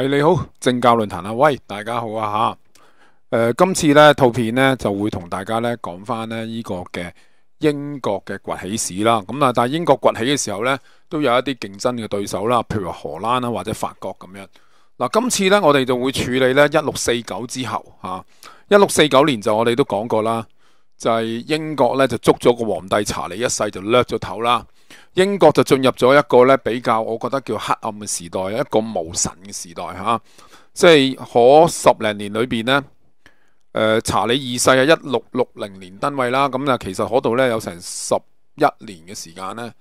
系你好，政教论坛啊，喂，大家好啊吓，诶，今次咧套片咧就会同大家咧讲翻咧呢个嘅英国嘅崛起史啦，咁啊，但系英国崛起嘅时候咧都有一啲竞争嘅对手啦，譬如话荷兰啊或者法国咁样。嗱，今次咧我哋就会处理咧一六四九之后吓，一六四九年就我哋都讲过啦，就系英国咧就捉咗个皇帝查理一世就甩咗头啦。英國就進入咗一個咧比較，我覺得叫黑暗嘅時代，一個無神嘅時代嚇。即係嗰十零年裏邊咧，誒查理二世啊，一六六零年登位啦。咁啊，其實嗰度咧有成十一年嘅時間咧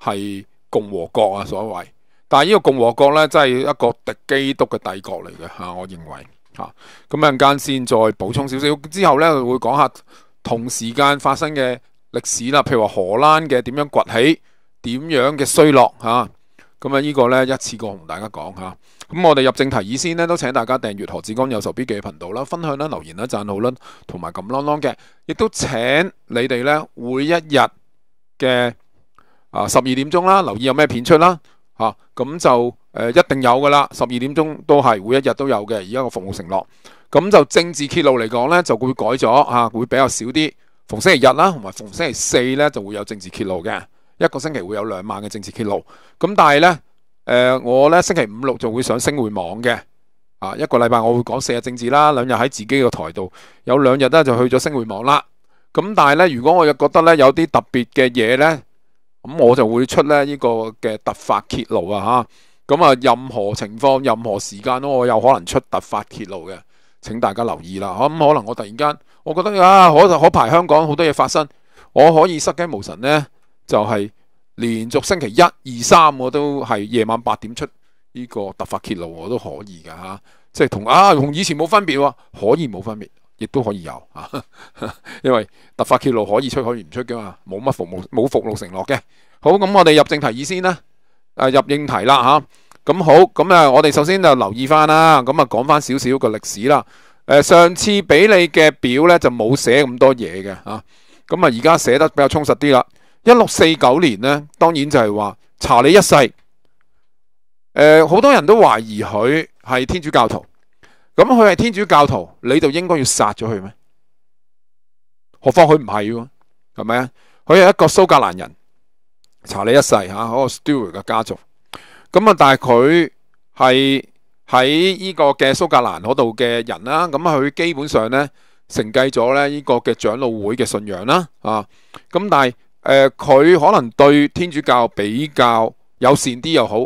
係共和國啊，所謂。但係呢個共和國咧，真係一個敵基督嘅帝國嚟嘅嚇。我認為嚇咁間先再補充少少，之後咧會講下同時間發生嘅歷史啦。譬如話荷蘭嘅點樣崛起。點樣嘅衰落吓。咁啊？呢個呢，一次過同大家講吓。咁我哋入正題先呢，都請大家訂阅何志刚有仇必嘅頻道啦，分享啦、留言啦、赞好啦，同埋咁啷啷嘅。亦都請你哋呢，每一日嘅啊十二點鐘啦，留意有咩片出啦吓。咁就誒一定有噶啦，十二點鐘都係每一日都有嘅。而家个服務承諾咁就政治揭露嚟講呢，就會改咗啊，會比較少啲。逢星期日啦，同埋逢星期四呢，就會有政治揭露嘅。一個星期會有兩晚嘅政治揭露咁，但係呢，誒我呢星期五六就會上星匯網嘅啊。一個禮拜我會講四日政治啦，兩日喺自己個台度有兩日呢就去咗星匯網啦。咁但係呢，如果我又覺得呢有啲特別嘅嘢呢，咁我就會出呢呢個嘅突發揭露啊！吓。咁啊，任何情況、任何時間都我有可能出突發揭露嘅。請大家留意啦。咁可能我突然間我覺得啊，可可排香港好多嘢發生，我可以失驚無神呢。就係連續星期一、二、三，我都係夜晚八點出呢個突發揭露，我都可以嘅嚇。即係同啊，同以前冇分別，可以冇分別，亦都可以有啊。因為突發揭露可以出，可以唔出噶嘛，冇乜服務冇服務承諾嘅。好咁，我哋入正題先啦。誒入應題啦嚇。咁好咁誒，我哋首先就留意翻啦。咁啊，講翻少少個歷史啦。誒上次俾你嘅表咧就冇寫咁多嘢嘅嚇。咁啊，而家寫得比較充實啲啦。一六四九年咧，当然就系话查理一世，诶，好多人都怀疑佢系天主教徒。咁佢系天主教徒，你就应该要杀咗佢咩？何况佢唔系喎？系咪啊？佢系一个苏格兰人，查理一世吓，一个 Stewart 嘅家族。咁啊，但系佢系喺呢个嘅苏格兰嗰度嘅人啦。咁佢基本上咧承继咗咧呢个嘅长老会嘅信仰啦啊。咁但系。诶，佢可能对天主教比较友善啲又好，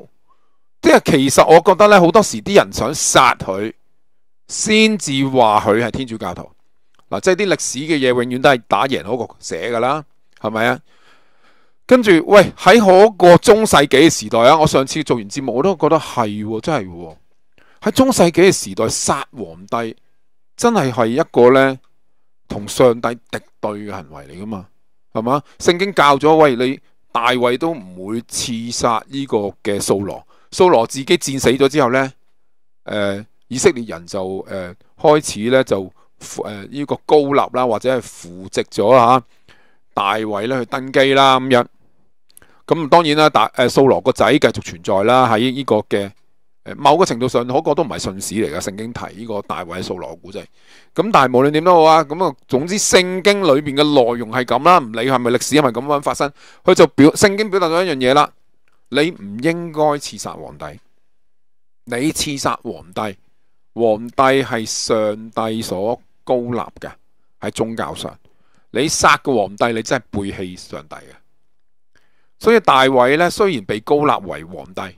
即系其实我觉得呢，好多时啲人想杀佢，先至话佢系天主教徒。嗱，即系啲历史嘅嘢，永远都系打赢嗰个写噶啦，系咪啊？跟住喂，喺嗰个中世纪嘅时代啊，我上次做完节目我都觉得系，真系喺中世纪嘅时代杀皇帝，真系系一个呢同上帝敌对嘅行为嚟噶嘛。系嘛？圣经教咗，喂，你大卫都唔会刺杀呢个嘅扫罗。扫罗自己战死咗之后咧，诶，以色列人就诶开始咧就诶呢个高立啦，或者系扶植咗吓大卫咧去登基啦咁样。咁当然啦，大诶扫罗个仔继续存在啦，喺呢个嘅。某个程度上，嗰个都唔系信史嚟噶。圣经提呢个大卫数罗古仔。咁但系无论点都好啊，咁啊，总之圣经里边嘅内容系咁啦，唔理系咪历史因咪咁样发生，佢就表圣经表达咗一样嘢啦。你唔应该刺杀皇帝，你刺杀皇帝，皇帝系上帝所高立嘅，喺宗教上，你杀個皇帝，你真系背弃上帝嘅。所以大卫咧，虽然被高立为皇帝。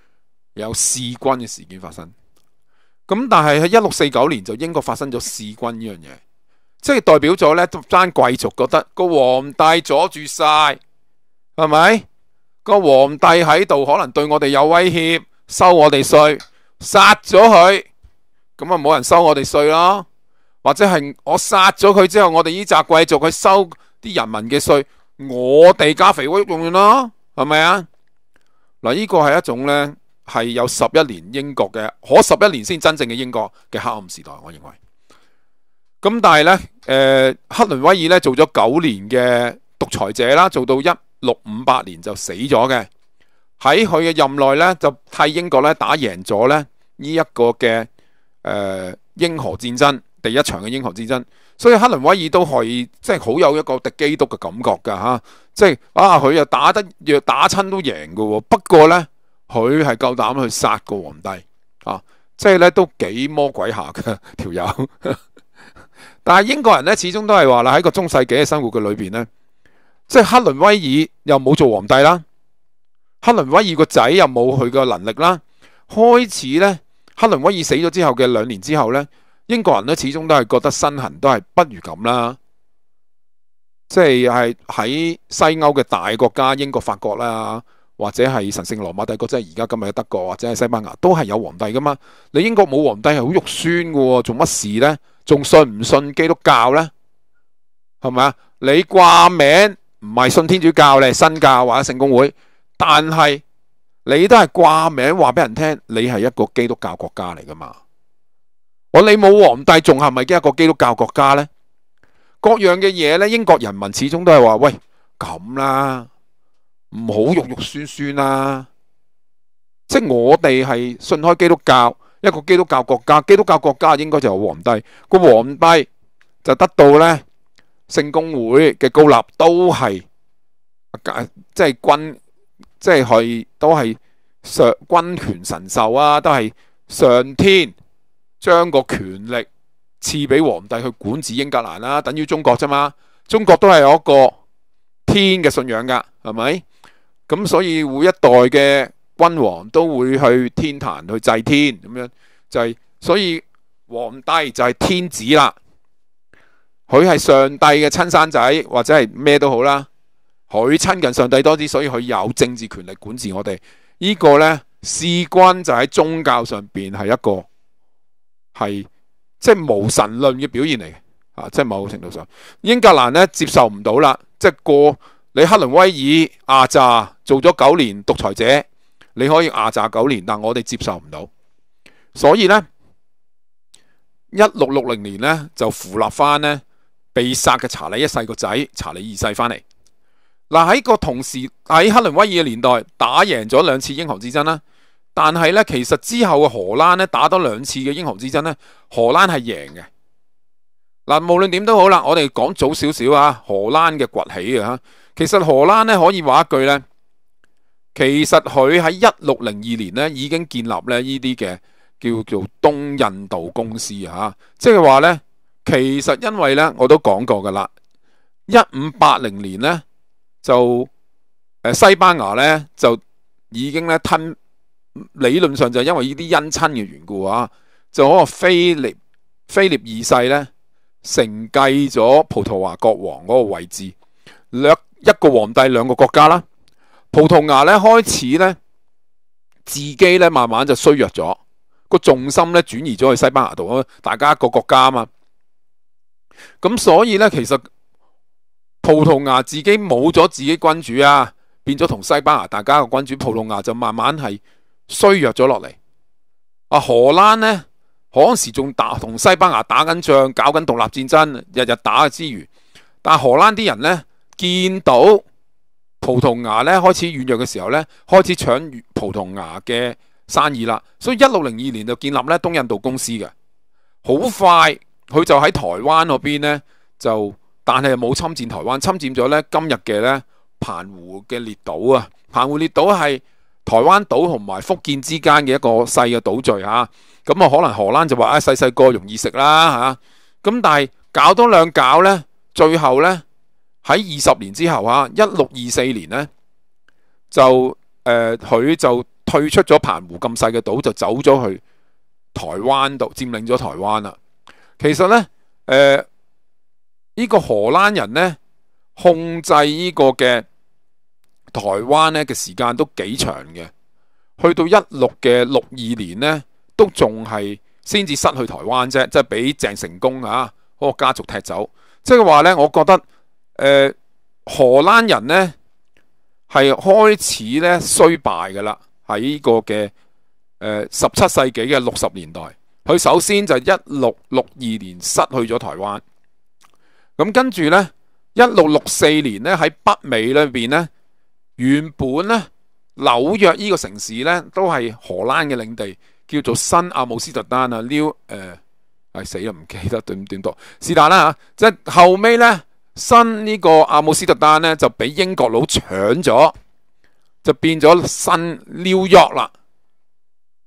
有弑君嘅事件发生咁，但系喺一六四九年就英国发生咗弑君呢样嘢，即系代表咗呢争贵族觉得个皇帝阻住晒系咪？个皇帝喺度可能对我哋有威胁，收我哋税，杀咗佢咁啊，冇人收我哋税咯，或者系我杀咗佢之后，我哋呢扎贵族去收啲人民嘅税，我哋加肥沃用完咯，系咪啊？嗱，呢个系一种呢。系有十一年英國嘅，可十一年先真正嘅英國嘅黑暗時代，我認為。咁但系呢，誒，克倫威爾呢做咗九年嘅獨裁者啦，做到一六五八年就死咗嘅。喺佢嘅任內呢，就替英國呢打贏咗呢呢一個嘅誒英荷戰爭第一場嘅英荷戰爭。所以克倫威爾都可以即係好有一個敌基督嘅感覺㗎吓，即係啊，佢又打得若打親都贏噶，不過呢。佢係夠膽去殺個皇帝啊！即係咧都幾魔鬼下嘅 條友。但係英國人咧始終都係話啦，喺個中世紀嘅生活嘅裏边咧，即係克倫威爾又冇做皇帝啦，克倫威爾個仔又冇佢個能力啦。開始咧，克倫威爾死咗之後嘅兩年之後咧，英國人咧始終都係覺得身痕都係不如咁啦。即系係喺西歐嘅大國家英國、法國啦。或者系神圣罗马帝国，即系而家今日嘅德国，或者系西班牙，都系有皇帝噶嘛？你英国冇皇帝系好肉酸噶，做乜事呢？仲信唔信基督教呢？系咪啊？你挂名唔系信天主教，你系新教或者圣公会，但系你都系挂名话俾人听，你系一个基督教国家嚟噶嘛？我你冇皇帝，仲系咪一个基督教国家呢？各样嘅嘢呢，英国人民始终都系话喂咁啦。唔好肉肉酸酸啦！即系我哋系信开基督教，一个基督教国家，基督教国家应该就系皇帝个皇帝就得到呢圣公会嘅高立，都系即系君，即系都系上君权神授啊！都系上天将个权力赐俾皇帝去管治英格兰啦，等于中国咋嘛？中国都系有一个天嘅信仰噶，系咪？咁所以每一代嘅君王都會去天壇去祭天咁樣，就係所以皇帝就係天子啦，佢係上帝嘅親生仔或者係咩都好啦，佢親近上帝多啲，所以佢有政治權力管治我哋。呢個呢，事關就喺宗教上边係一個係即系無神論嘅表現嚟嘅，啊，即系某程度上，英格蘭呢接受唔到啦，即系過。你克伦威尔压榨做咗九年独裁者，你可以压榨九年，但我哋接受唔到，所以呢，一六六零年呢，就扶立翻呢被杀嘅查理一世个仔查理二世翻嚟。嗱喺个同时喺克伦威尔嘅年代打赢咗两次英雄之争啦，但系呢，其实之后嘅荷兰呢，打多两次嘅英雄之争呢，荷兰系赢嘅。嗱无论点都好啦，我哋讲早少少啊，荷兰嘅崛起啊。其实荷兰咧可以话一句咧，其实佢喺一六零二年咧已经建立咧呢啲嘅叫做东印度公司吓，即系话咧，其实因为咧我都讲过噶啦，一五八零年咧就诶西班牙咧就已经咧吞，理论上就因为呢啲姻亲嘅缘故啊，就嗰个菲力菲力二世咧承继咗葡萄牙国王嗰个位置，略。一个皇帝，两个国家啦。葡萄牙咧开始咧，自己咧慢慢就衰弱咗个重心咧，转移咗去西班牙度大家一个国家啊嘛，咁所以咧其实葡萄牙自己冇咗自己君主啊，变咗同西班牙大家个君主葡萄牙就慢慢系衰弱咗落嚟啊。荷兰咧，嗰时仲打同西班牙打紧仗，搞紧独立战争，日日打之余，但系荷兰啲人咧。見到葡萄牙咧開始軟弱嘅時候咧，開始搶葡萄牙嘅生意啦，所以一六零二年就建立咧東印度公司嘅。好快佢就喺台灣嗰邊咧就，但係冇侵佔台灣，侵佔咗咧今日嘅咧澎湖嘅列島啊。澎湖列島係台灣島同埋福建之間嘅一個細嘅島聚吓，咁啊可能荷蘭就話啊細細個容易食啦吓，咁但係搞多兩搞咧，最後咧。喺二十年之後啊，一六二四年咧就诶佢就退出咗澎湖咁細嘅島，就走咗去台灣度佔領咗台灣啦。其實咧誒，呢個荷蘭人咧控制呢個嘅台灣咧嘅時間都幾長嘅，去到一六嘅六二年咧都仲係先至失去台灣啫，即係俾鄭成功啊嗰個家族踢走。即係話咧，我覺得。誒荷蘭人咧係開始咧衰敗噶啦，喺個嘅诶十七世紀嘅六十年代，佢首先就一六六二年失去咗台灣。咁跟住咧，一六六四年咧喺北美裏边咧，原本咧紐約呢個城市咧都係荷蘭嘅領地，叫做新阿姆斯特丹啊。呢誒係死啦，唔記得点点讀是但啦吓，即系後尾咧。新呢個阿姆斯特丹咧就俾英國佬搶咗，就變咗新 New York 啦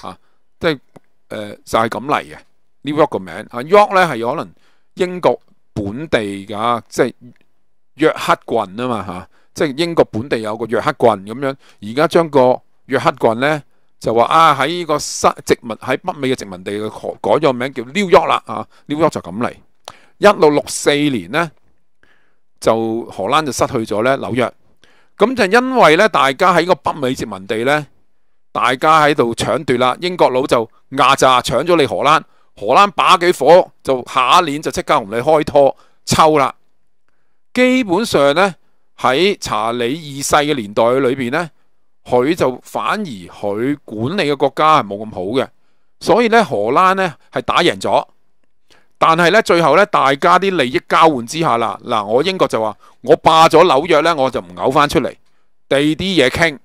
嚇，即係誒就係咁嚟嘅 New York 個名啊。York 咧係可能英國本地噶，即係約克郡啊嘛嚇，即係英國本地有個約克郡咁樣。而家將個約克郡咧就話啊喺個新殖民喺北美嘅殖民地改咗名叫 New York 啦啊，York 就咁嚟。一六六四年咧。就荷蘭就失去咗咧紐約，咁就因為咧大家喺個北美殖民地咧，大家喺度搶奪啦，英國佬就壓榨搶咗你荷蘭，荷蘭把幾火就下一年就即刻同你開拖抽啦。基本上咧喺查理二世嘅年代裏邊咧，佢就反而佢管理嘅國家係冇咁好嘅，所以咧荷蘭咧係打贏咗。但系咧，最后咧，大家啲利益交换之下啦，嗱，我英国就话我霸咗纽约咧，我就唔呕翻出嚟，地啲嘢倾，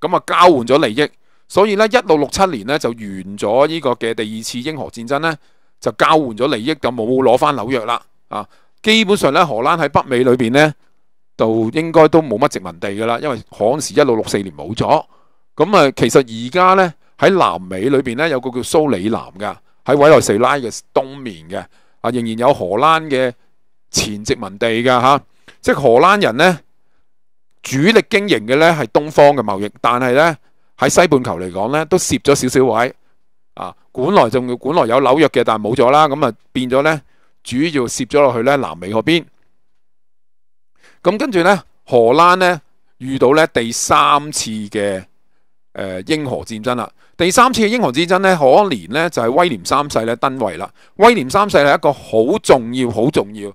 咁啊交换咗利益，所以咧，一六六七年咧就完咗呢个嘅第二次英荷战争咧，就交换咗利益就冇攞翻纽约啦，啊，基本上咧荷兰喺北美里边咧就应该都冇乜殖民地噶啦，因为当时一六六四年冇咗，咁啊，其实而家咧喺南美里边咧有个叫苏里南噶。喺委內瑞拉嘅东面嘅啊，仍然有荷蘭嘅前殖民地嘅嚇，即系荷蘭人咧主力經營嘅咧係東方嘅貿易，但係咧喺西半球嚟講咧都涉咗少少位啊，管內仲要管有紐約嘅，但係冇咗啦，咁啊變咗咧主要涉咗落去咧南美嗰邊，咁跟住咧荷蘭咧遇到咧第三次嘅誒英荷戰爭啦。第三次嘅英雄之争咧，可怜咧就係威廉三世咧登位啦。威廉三世係一個好重要、好重要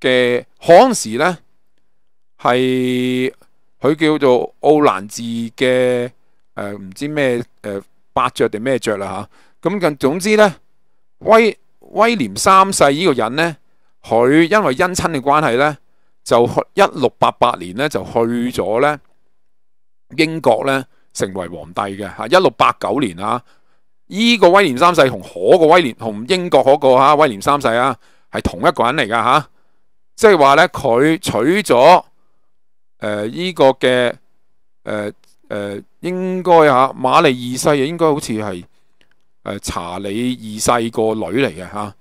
嘅，當時咧係佢叫做奧蘭治嘅诶，唔知咩誒伯爵定咩爵啦吓。咁咁總之咧，威威廉三世呢個人咧，佢因為姻親嘅關係咧，就一六八八年咧就去咗咧英國咧。成为皇帝嘅吓，一六八九年啊，依个威廉三世同嗰个威廉同英國嗰個威廉三世啊，係同一個人嚟噶吓，即係話咧佢娶咗诶依個嘅诶诶，應該吓馬利二世應該好似係诶查理二世個女嚟嘅吓。啊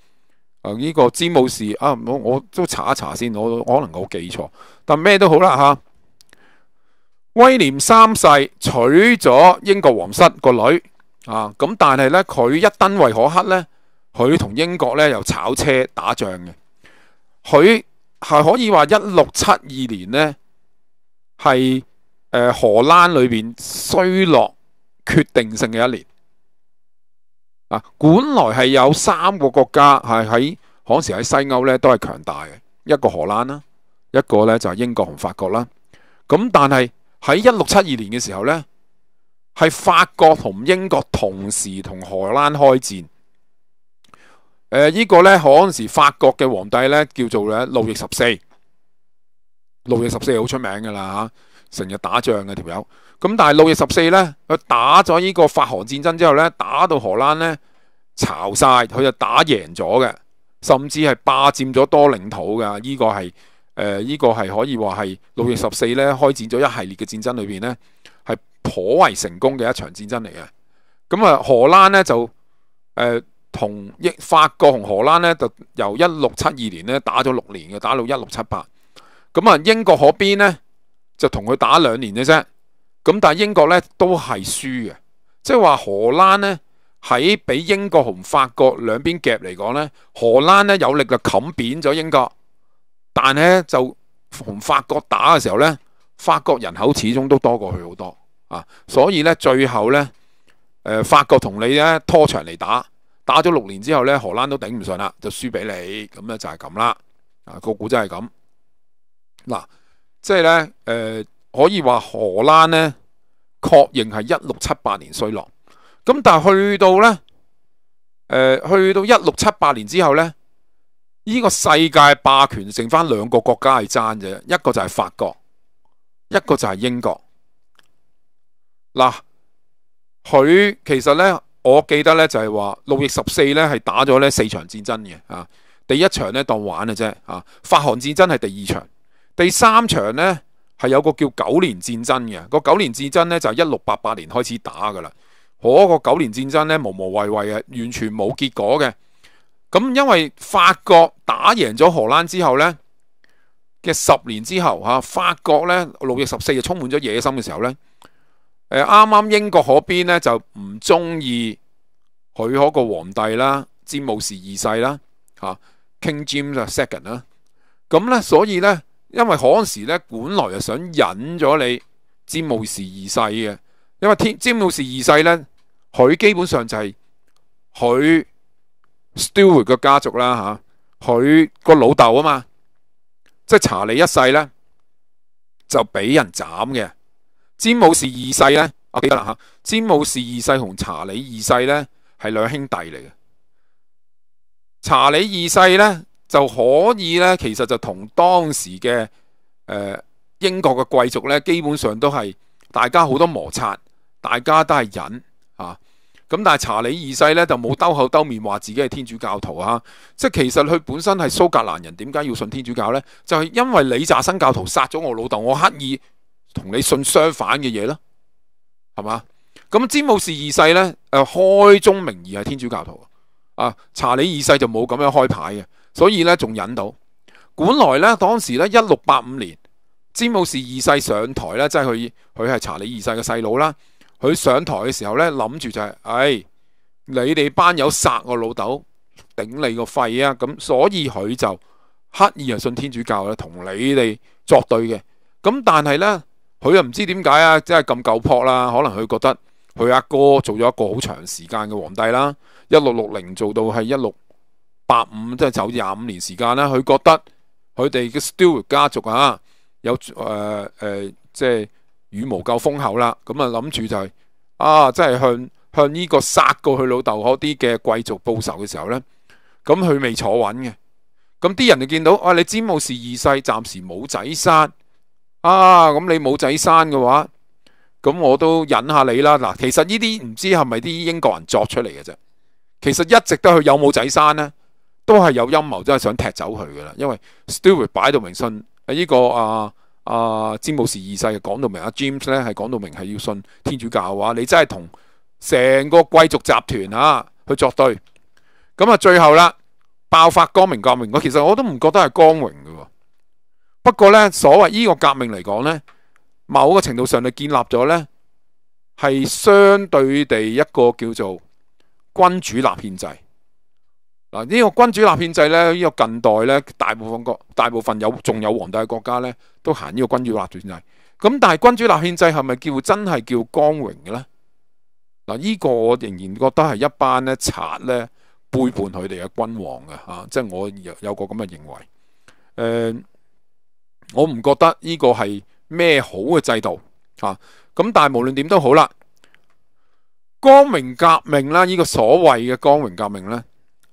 依個詹姆士啊我我都查一查先，我可能我記錯，但咩都好啦嚇。威廉三世娶咗英国皇室个女啊，咁但系呢，佢一登位可克呢，佢同英国呢又炒车打仗嘅。佢系可以话一六七二年呢，系诶荷兰里边衰落决定性嘅一年啊。本来系有三个国家系喺嗰时喺西欧呢都系强大嘅，一个荷兰啦，一个呢就系英国同法国啦，咁但系。喺一六七二年嘅時候呢，係法國同英國同時同荷蘭開戰。呢、依個呢，嗰陣時法國嘅皇帝呢，叫做咧路易十四。路易十四好出名噶啦吓，成日打仗嘅條友。咁但係路易十四呢，佢打咗呢個法韩戰爭之後呢，打到荷蘭呢，巢晒，佢就打贏咗嘅，甚至係霸佔咗多領土嘅。呢個係。誒依個係可以話係六月十四咧，開展咗一系列嘅戰爭裏邊咧，係頗為成功嘅一場戰爭嚟嘅。咁啊，荷蘭咧就誒同英法國同荷蘭咧，就由一六七二年咧打咗六年嘅，打到一六七八。咁啊，英國嗰邊咧就同佢打兩年嘅啫。咁但係英國咧都係輸嘅，即係話荷蘭咧喺俾英國同法國兩邊夾嚟講咧，荷蘭咧有力嘅冚扁咗英國。但咧就同法國打嘅時候咧，法國人口始終都多過佢好多啊，所以咧最後咧，法國同你咧拖長嚟打，打咗六年之後咧，荷蘭都頂唔順啦，就輸俾你，咁咧就係咁啦啊個股真係咁。嗱，即係咧誒，可以話荷蘭咧確認係一六七八年衰落，咁但係去到咧去到一六七八年之後咧。呢个世界霸权剩翻两个国家系争啫，一个就系法国，一个就系英国。嗱，佢其实呢，我记得呢就系话六月十四呢系打咗呢四场战争嘅啊，第一场呢当玩嘅啫啊，法韩战争系第二场，第三场呢系有个叫九年战争嘅，个九年战争呢就一六八八年开始打噶啦，嗰个九年战争呢无无谓谓嘅，完全冇结果嘅。咁因為法國打贏咗荷蘭之後呢嘅十年之後吓，法國呢六月十四日充滿咗野心嘅時候呢，啱啱英國嗰邊呢就唔中意佢嗰個皇帝啦，詹姆士二世啦吓 k i n g James II 啦，咁呢，所以呢，因為嗰时時本來就想引咗你詹姆士二世嘅，因為天詹姆士二世呢，佢基本上就係佢。Stewart 嘅家族啦，吓佢个老豆啊嘛，即系查理一世咧就俾人斩嘅。詹姆士二世咧，我记得啦吓，詹姆士二世同查理二世咧系两兄弟嚟嘅。查理二世咧就可以咧，其实就同当时嘅诶英国嘅贵族咧，基本上都系大家好多摩擦，大家都系忍啊。咁但系查理二世咧就冇兜口兜面话自己系天主教徒啊，即系其实佢本身系苏格兰人，点解要信天主教呢？就系因为李诈新教徒杀咗我老豆，我刻意同你信相反嘅嘢咯，系嘛？咁詹姆士二世咧，诶开宗明义系天主教徒啊，啊查理二世就冇咁样开牌嘅，所以咧仲忍到。本来咧当时咧一六八五年，詹姆士二世上台咧，即系佢佢系查理二世嘅细佬啦。佢上台嘅时候咧，谂住就系，唉，你哋班友杀我老豆，顶你个肺啊！咁所以佢就刻意啊信天主教咧，同你哋作对嘅。咁但系咧，佢又唔知点解啊，即系咁够扑啦。可能佢觉得佢阿哥做咗一个好长时间嘅皇帝啦，一六六零做到系一六八五，即系走廿五年时间啦。佢觉得佢哋嘅 Stewart 家族啊，有诶诶，即系。羽毛夠豐厚啦，咁啊諗住就係啊，真係向向呢個殺過佢老豆嗰啲嘅貴族報仇嘅時候呢，咁佢未坐穩嘅，咁啲人就見到啊，你詹姆士二世暫時冇仔生啊，咁你冇仔生嘅話，咁我都忍下你啦。嗱，其實呢啲唔知係咪啲英國人作出嚟嘅啫，其實一直都佢有冇仔生呢，都係有陰謀，真係想踢走佢噶啦，因為 Stewart 擺到明信呢個啊。阿詹姆士二世讲到明，阿 James 咧系讲到明系要信天主教嘅话，你真系同成个贵族集团啊去作对咁啊，最后啦爆发光明革命。我其实我都唔觉得系光荣嘅，不过呢，所谓呢个革命嚟讲呢，某个程度上就建立咗呢，系相对地一个叫做君主立宪制。嗱，呢個君主立憲制咧，呢個近代咧，大部分國、大部分有仲有皇帝嘅國家咧，都行呢個君主立憲制。咁但系君主立憲制系咪叫真系叫光榮嘅咧？嗱，呢個我仍然覺得係一班咧賊咧背叛佢哋嘅君王嘅嚇，即係我有個咁嘅認為。誒，我唔覺得呢個係咩好嘅制度嚇。咁但係無論點都好啦，光榮革命啦，呢個所謂嘅光榮革命咧。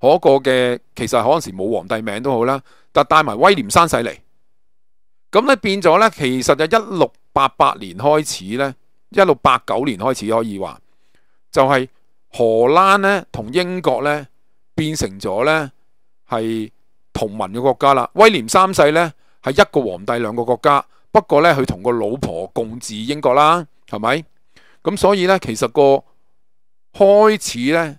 嗰个嘅其实嗰能时冇皇帝名都好啦，但带埋威廉三世嚟，咁咧变咗咧，其实就一六八八年开始咧，一六八九年开始可以话，就系荷兰咧同英国咧变成咗咧系同盟嘅国家啦。威廉三世咧系一个皇帝两个国家，不过咧佢同个老婆共治英国啦，系咪？咁所以咧其实个开始咧。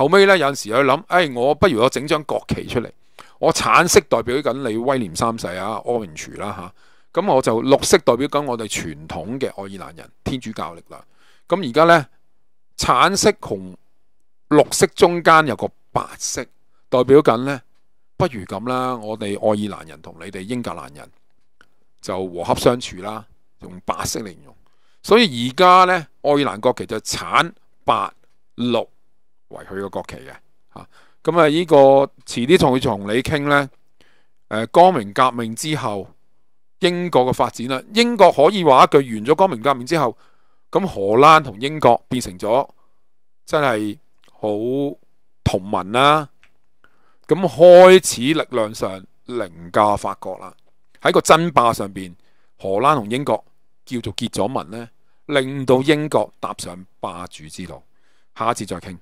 后尾咧，有陣時去諗，誒，我不如我整張國旗出嚟，我橙色代表緊你威廉三世啊，Orange 啦嚇，咁我就綠色代表緊我哋傳統嘅愛爾蘭人天主教力量，咁而家呢，橙色同綠色中間有個白色，代表緊呢，不如咁啦，我哋愛爾蘭人同你哋英格蘭人就和洽相處啦，用白色嚟形容。所以而家呢，愛爾蘭國旗就橙白綠。为佢个国旗嘅吓咁啊！呢个迟啲同佢同你倾咧。诶，光明革命之后，英国嘅发展啦，英国可以话一句，完咗光明革命之后，咁荷兰同英国变成咗真系好同盟啦。咁开始力量上凌驾法国啦。喺个争霸上边，荷兰同英国叫做结咗盟呢令到英国踏上霸主之路。下一次再倾。